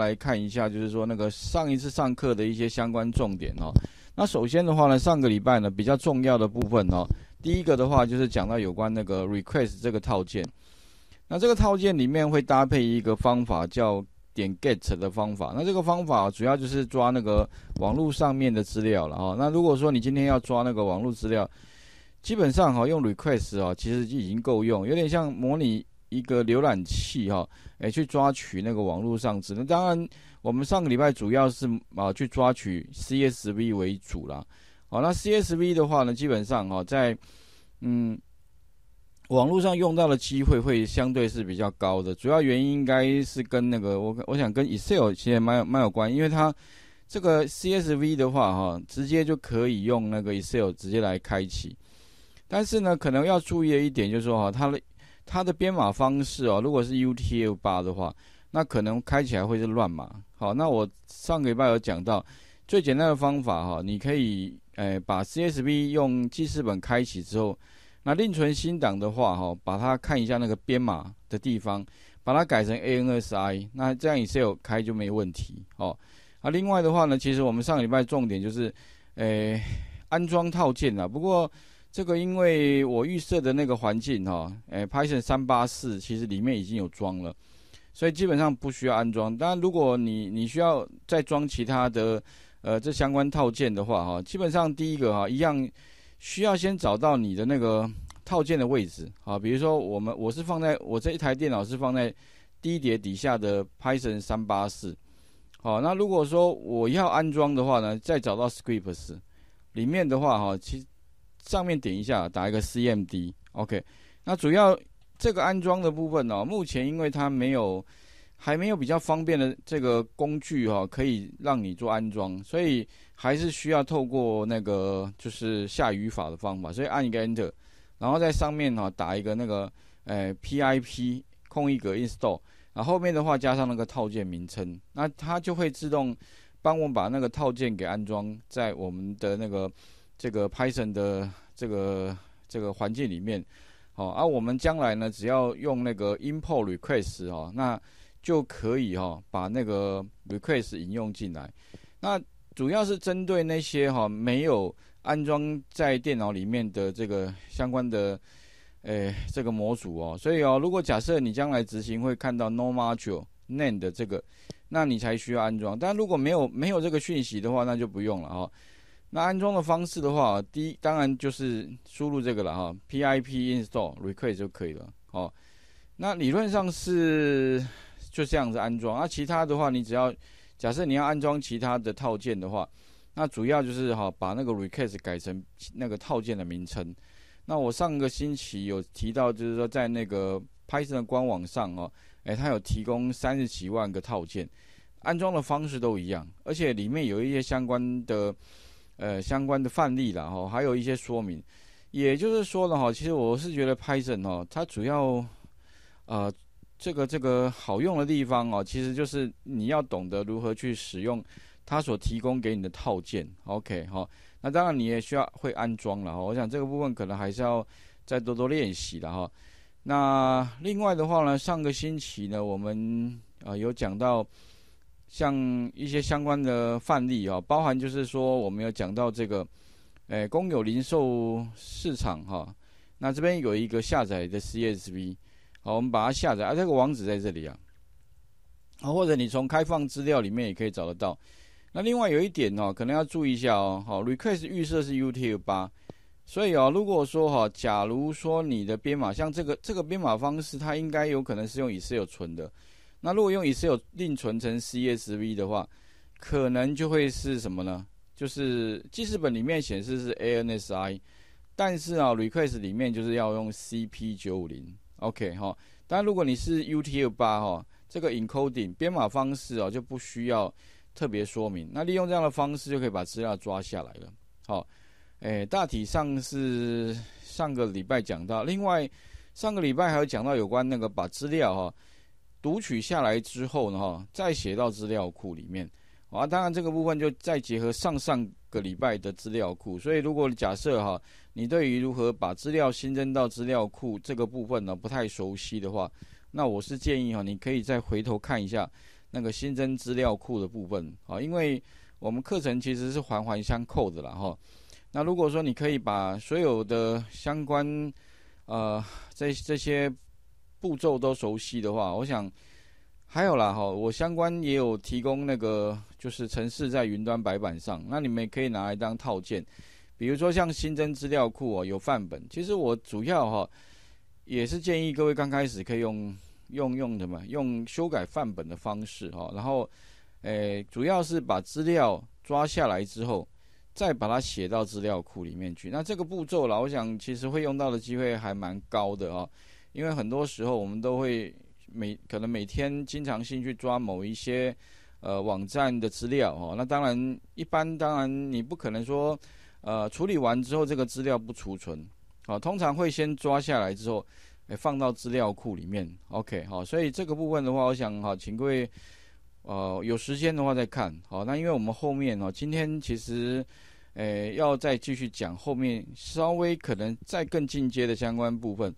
来看一下，就是说那个上一次上课的一些相关重点哦。那首先的话呢，上个礼拜呢比较重要的部分哦，第一个的话就是讲到有关那个 request 这个套件。那这个套件里面会搭配一个方法叫点 get 的方法。那这个方法主要就是抓那个网络上面的资料了哦。那如果说你今天要抓那个网络资料，基本上哈用 request 啊其实就已经够用，有点像模拟。一个浏览器哈，哎，去抓取那个网络上只能。当然，我们上个礼拜主要是啊去抓取 CSV 为主啦。好，那 CSV 的话呢，基本上哈，在嗯网络上用到的机会会相对是比较高的。主要原因应该是跟那个我我想跟 Excel 其实蛮有蛮有关，因为它这个 CSV 的话哈，直接就可以用那个 Excel 直接来开启。但是呢，可能要注意的一点就是说哈，它的它的编码方式哦，如果是 UTF-8 的话，那可能开起来会是乱码。好，那我上个礼拜有讲到，最简单的方法哈，你可以诶把 CSV 用记事本开启之后，那另存新档的话哈，把它看一下那个编码的地方，把它改成 ANSI，那这样 Excel 开就没问题。哦，啊，另外的话呢，其实我们上个礼拜重点就是诶安装套件啊，不过。这个因为我预设的那个环境哈，哎，Python 3.8.4其实里面已经有装了，所以基本上不需要安装。当然，如果你你需要再装其他的，呃，这相关套件的话哈，基本上第一个哈一样需要先找到你的那个套件的位置啊。比如说我们我是放在我这一台电脑是放在一碟底下的 Python 3.8.4。好，那如果说我要安装的话呢，再找到 Scripts 里面的话哈，其上面点一下，打一个 cmd，OK。那主要这个安装的部分呢，目前因为它没有还没有比较方便的这个工具哈，可以让你做安装，所以还是需要透过那个就是下语法的方法。所以按一个 Enter，然后在上面哦、打一个那个诶 pip 空一格 install，然后后面的话加上那个套件名称，那它就会自动帮我把那个套件给安装在我们的那个。这个 Python 的这个这个环境里面，哦，而我们将来呢，只要用那个 import requests 哦，那就可以哈把那个 requests 引用进来。那主要是针对那些哈没有安装在电脑里面的这个相关的诶这个模组哦。所以哦，如果假设你将来执行会看到 No module named 这个，那你才需要安装。但如果没有没有这个讯息的话，那就不用了哦。那安装的方式的话，第一当然就是输入这个了哈，pip install request 就可以了。哦，那理论上是就这样子安装。那其他的话，你只要假设你要安装其他的套件的话，那主要就是哈把那个 request 改成那个套件的名称。那我上个星期有提到，就是说在那个 Python 的官网上哦，哎，它有提供三十七万个套件，安装的方式都一样，而且里面有一些相关的。呃，相关的范例了哈，还有一些说明，也就是说了哈，其实我是觉得 Python 哦，它主要，呃，这个这个好用的地方哦，其实就是你要懂得如何去使用它所提供给你的套件，OK 哈，那当然你也需要会安装了哈，我想这个部分可能还是要再多多练习的哈。那另外的话呢，上个星期呢，我们啊有讲到。像一些相关的范例啊，包含就是说我们有讲到这个，诶，公有零售市场哈，那这边有一个下载的 CSV，好，我们把它下载，啊，这个网址在这里啊，啊，或者你从开放资料里面也可以找得到。那另外有一点哦，可能要注意一下哦，好，request 预设是 UTF8，所以啊，如果说哈，假如说你的编码像这个这个编码方式，它应该有可能是用以色列存的。那如果用 Excel 另存成 CSV 的话，可能就会是什么呢？就是记事本里面显示是 ANSI，但是啊，request 里面就是要用 CP950。OK 哈，但如果你是 UTF8 哈，这个 encoding 编码方式哦就不需要特别说明。那利用这样的方式就可以把资料抓下来了。好，诶，大体上是上个礼拜讲到，另外上个礼拜还有讲到有关那个把资料哈。读取下来之后呢，哈，再写到资料库里面。啊，当然这个部分就再结合上上个礼拜的资料库。所以如果假设哈，你对于如何把资料新增到资料库这个部分呢不太熟悉的话，那我是建议哈，你可以再回头看一下那个新增资料库的部分啊，因为我们课程其实是环环相扣的啦，哈。那如果说你可以把所有的相关，呃，这这些。步骤都熟悉的话，我想还有啦哈。我相关也有提供那个，就是城市在云端白板上，那你们也可以拿来当套件。比如说像新增资料库哦，有范本。其实我主要哈也是建议各位刚开始可以用用用什么用修改范本的方式哈，然后诶，主要是把资料抓下来之后，再把它写到资料库里面去。那这个步骤啦，我想其实会用到的机会还蛮高的哦。因为很多时候我们都会每可能每天经常性去抓某一些呃网站的资料哦，那当然一般当然你不可能说呃处理完之后这个资料不储存啊，通常会先抓下来之后哎放到资料库里面，OK 好，所以这个部分的话，我想哈请各位呃有时间的话再看好，那因为我们后面哦今天其实诶要再继续讲后面稍微可能再更进阶的相关部分。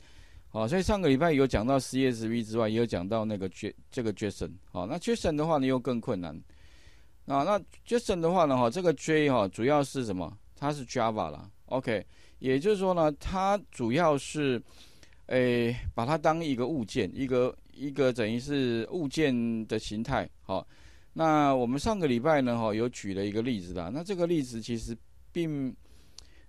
好，所以上个礼拜有讲到 c s v 之外，也有讲到那个 J 这个 JSON。好，那 JSON 的话呢，又更困难。啊，那 JSON 的话呢，哈，这个 J 哈，主要是什么？它是 Java 啦 o k 也就是说呢，它主要是，诶，把它当一个物件，一个一个等于，是物件的形态。好，那我们上个礼拜呢，哈，有举了一个例子的。那这个例子其实并，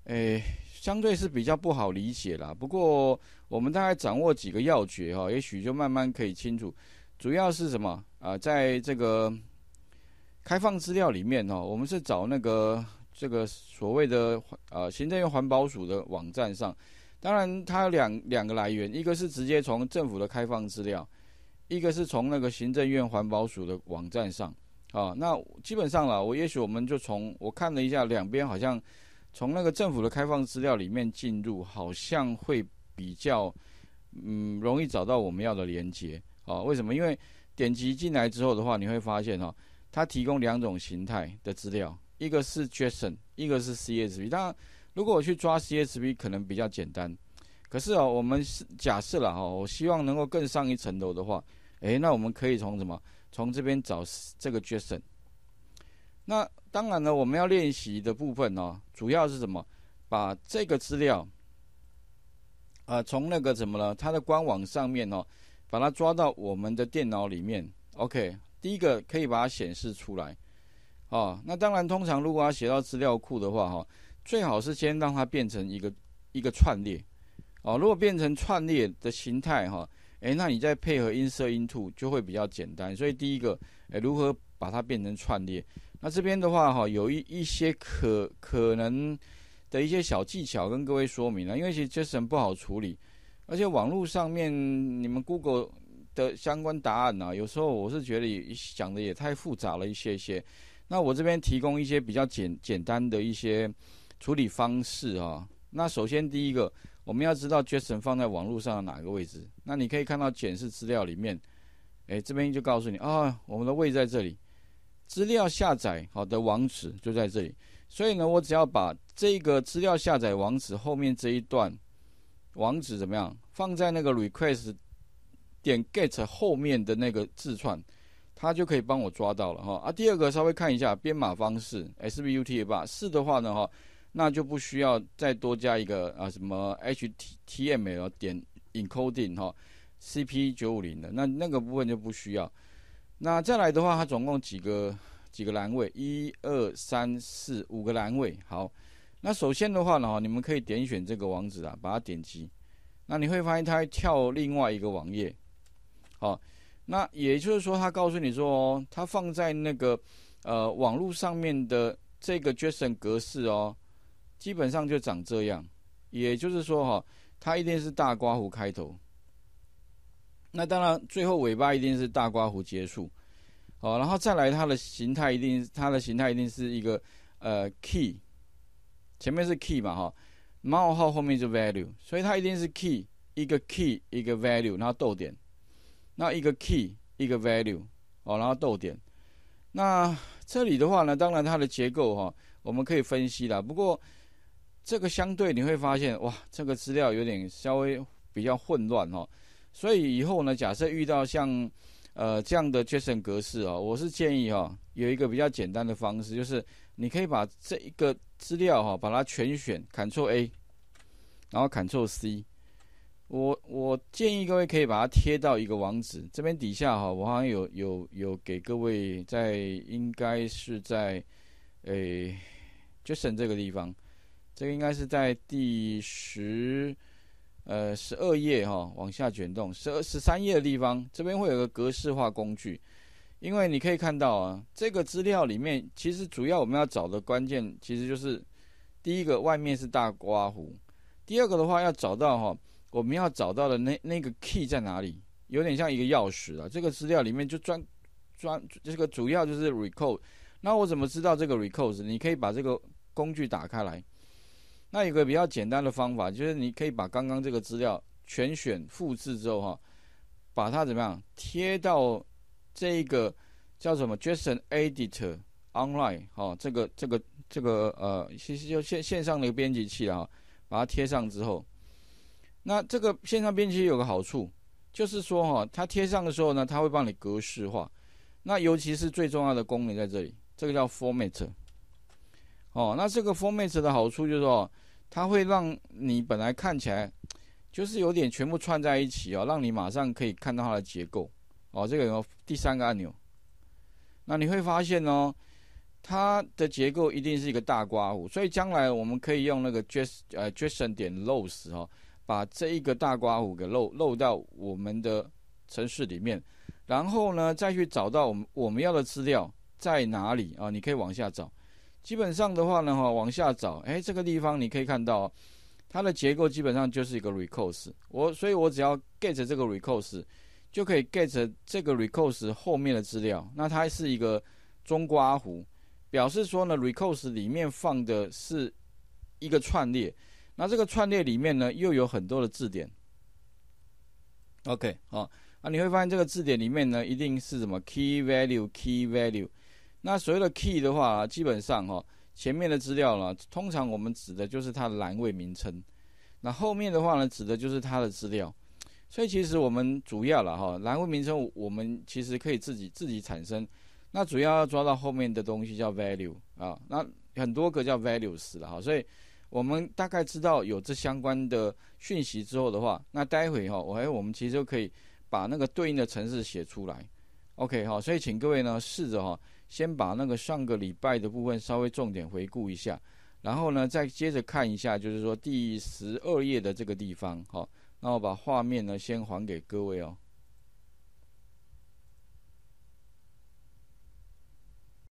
诶。相对是比较不好理解啦。不过我们大概掌握几个要诀哈，也许就慢慢可以清楚。主要是什么啊？在这个开放资料里面哦，我们是找那个这个所谓的啊行政院环保署的网站上。当然，它有两两个来源，一个是直接从政府的开放资料，一个是从那个行政院环保署的网站上啊。那基本上了，我也许我们就从我看了一下两边好像。从那个政府的开放资料里面进入，好像会比较嗯容易找到我们要的连接啊？为什么？因为点击进来之后的话，你会发现哈，它提供两种形态的资料，一个是 JSON，一个是 CSV。当然，如果我去抓 CSV 可能比较简单，可是啊，我们假设了哈，我希望能够更上一层楼的话，哎，那我们可以从什么？从这边找这个 JSON。那当然了，我们要练习的部分呢，主要是什么？把这个资料，呃，从那个怎么了？它的官网上面哦，把它抓到我们的电脑里面。OK，第一个可以把它显示出来。哦，那当然，通常如果要写到资料库的话，哈，最好是先让它变成一个一个串列。哦，如果变成串列的形态，哈，哎，那你再配合 Insert Into 就会比较简单。所以第一个，哎，如何？把它变成串列，那这边的话哈，有一一些可可能的一些小技巧跟各位说明了，因为其实 JSON 不好处理，而且网络上面你们 Google 的相关答案呐，有时候我是觉得讲的也太复杂了一些些。那我这边提供一些比较简简单的一些处理方式啊。那首先第一个，我们要知道 JSON 放在网络上的哪个位置。那你可以看到检视资料里面，哎，这边就告诉你啊，我们的位在这里。资料下载好的网址就在这里，所以呢，我只要把这个资料下载网址后面这一段网址怎么样放在那个 request 点 get 后面的那个字串，它就可以帮我抓到了哈。啊，第二个稍微看一下编码方式，S B U T 八四的话呢哈，那就不需要再多加一个啊什么 H T T M L 点 encoding 哈 C P 九五零的，那那个部分就不需要。那再来的话，它总共几个几个栏位？一二三四五个栏位。好，那首先的话呢，你们可以点选这个网址啊，把它点击。那你会发现它跳另外一个网页。好，那也就是说，它告诉你说哦，它放在那个呃网络上面的这个 JSON 格式哦，基本上就长这样。也就是说哈，它一定是大刮弧开头。那当然，最后尾巴一定是大刮胡结束，哦，然后再来它的形态一定，它的形态一定是一个呃 key，前面是 key 嘛哈，冒号后面是 value，所以它一定是 key 一个 key 一个 value，然后逗点，那一个 key 一个 value 哦，然后逗点，那这里的话呢，当然它的结构哈，我们可以分析啦，不过这个相对你会发现哇，这个资料有点稍微比较混乱哈。所以以后呢，假设遇到像，呃这样的 JSON 格式哦，我是建议哈，有一个比较简单的方式，就是你可以把这一个资料哈，把它全选，Ctrl A，然后 Ctrl C。我我建议各位可以把它贴到一个网址这边底下哈，我好像有有有给各位在应该是在，诶 JSON 这个地方，这个应该是在第十。呃，十二页哈，往下卷动，十二十三页的地方，这边会有个格式化工具。因为你可以看到啊，这个资料里面，其实主要我们要找的关键，其实就是第一个，外面是大刮胡；第二个的话，要找到哈，我们要找到的那那个 key 在哪里，有点像一个钥匙啊。这个资料里面就专专这个主要就是 r e c o r d 那我怎么知道这个 r e c o r d 你可以把这个工具打开来。那有个比较简单的方法，就是你可以把刚刚这个资料全选复制之后哈，把它怎么样贴到这一个叫什么 Just n Editor Online 哈，这个这个这个呃，其实就线线上的一个编辑器哈，把它贴上之后，那这个线上编辑器有个好处，就是说哈，它贴上的时候呢，它会帮你格式化。那尤其是最重要的功能在这里，这个叫 Format。哦，那这个 f o r m a t 的好处就是说，它会让你本来看起来，就是有点全部串在一起哦，让你马上可以看到它的结构。哦，这个有第三个按钮，那你会发现哦，它的结构一定是一个大刮户，所以将来我们可以用那个 Just 呃 j s o n 点 Loss 哦，把这一个大刮户给漏漏到我们的城市里面，然后呢再去找到我们我们要的资料在哪里啊？你可以往下找。基本上的话呢，哈，往下找，哎，这个地方你可以看到，它的结构基本上就是一个 recourse，我，所以我只要 get 这个 recourse，就可以 get 这个 recourse 后面的资料。那它是一个中括弧，表示说呢，recourse 里面放的是一个串列，那这个串列里面呢，又有很多的字典。OK，好，啊，你会发现这个字典里面呢，一定是什么 key value key value。那所谓的 key 的话，基本上哈，前面的资料呢，通常我们指的就是它的栏位名称。那后面的话呢，指的就是它的资料。所以其实我们主要了哈，栏位名称我们其实可以自己自己产生。那主要要抓到后面的东西叫 value 啊，那很多个叫 values 了哈。所以我们大概知道有这相关的讯息之后的话，那待会哈，我还我们其实就可以把那个对应的城市写出来。OK 哈，所以请各位呢试着哈。先把那个上个礼拜的部分稍微重点回顾一下，然后呢，再接着看一下，就是说第十二页的这个地方，好，那我把画面呢先还给各位哦。